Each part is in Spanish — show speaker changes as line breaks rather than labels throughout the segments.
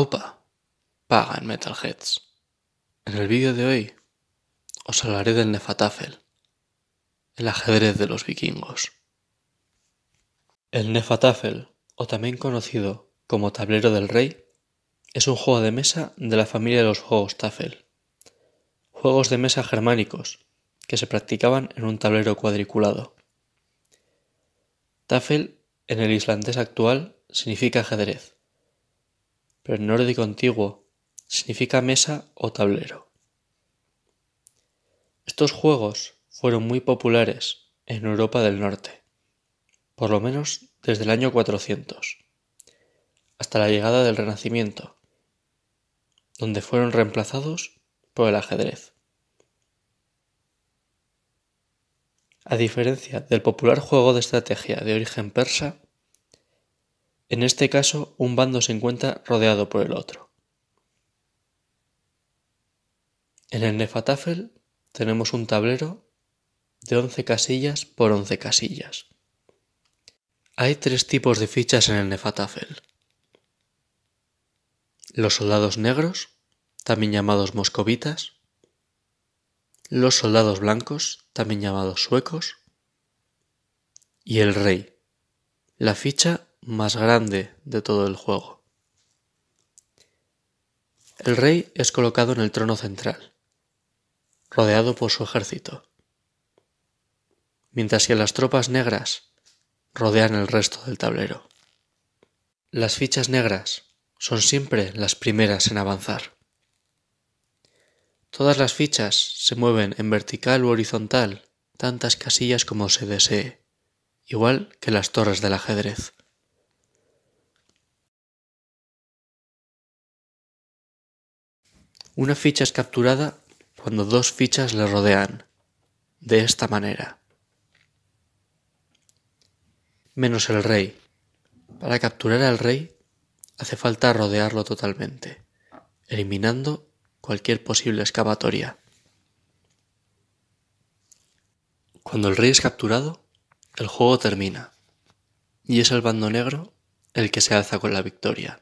Aupa, paga en Metalheads. En el vídeo de hoy os hablaré del Nefatafel, el ajedrez de los vikingos. El Nefatafel, o también conocido como Tablero del Rey, es un juego de mesa de la familia de los juegos Tafel, juegos de mesa germánicos que se practicaban en un tablero cuadriculado. Tafel en el islandés actual significa ajedrez pero en nórdico antiguo significa mesa o tablero. Estos juegos fueron muy populares en Europa del Norte, por lo menos desde el año 400, hasta la llegada del Renacimiento, donde fueron reemplazados por el ajedrez. A diferencia del popular juego de estrategia de origen persa, en este caso, un bando se encuentra rodeado por el otro. En el Nefatafel tenemos un tablero de 11 casillas por 11 casillas. Hay tres tipos de fichas en el Nefatafel. Los soldados negros, también llamados moscovitas, los soldados blancos, también llamados suecos, y el rey. La ficha más grande de todo el juego. El rey es colocado en el trono central, rodeado por su ejército, mientras que las tropas negras rodean el resto del tablero. Las fichas negras son siempre las primeras en avanzar. Todas las fichas se mueven en vertical u horizontal tantas casillas como se desee, igual que las torres del ajedrez. Una ficha es capturada cuando dos fichas le rodean, de esta manera. Menos el rey. Para capturar al rey hace falta rodearlo totalmente, eliminando cualquier posible excavatoria. Cuando el rey es capturado, el juego termina, y es el bando negro el que se alza con la victoria.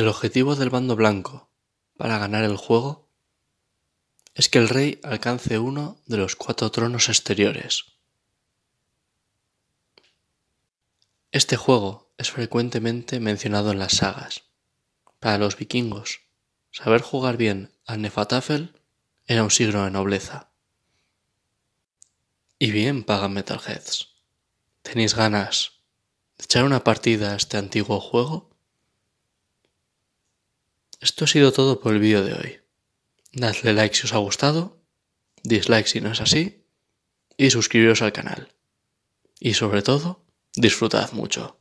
El objetivo del bando blanco para ganar el juego es que el rey alcance uno de los cuatro tronos exteriores. Este juego es frecuentemente mencionado en las sagas. Para los vikingos, saber jugar bien al Nefatafel era un signo de nobleza. Y bien pagan Metalheads. ¿Tenéis ganas de echar una partida a este antiguo juego? Esto ha sido todo por el vídeo de hoy. Dadle like si os ha gustado, dislike si no es así, y suscribiros al canal. Y sobre todo, disfrutad mucho.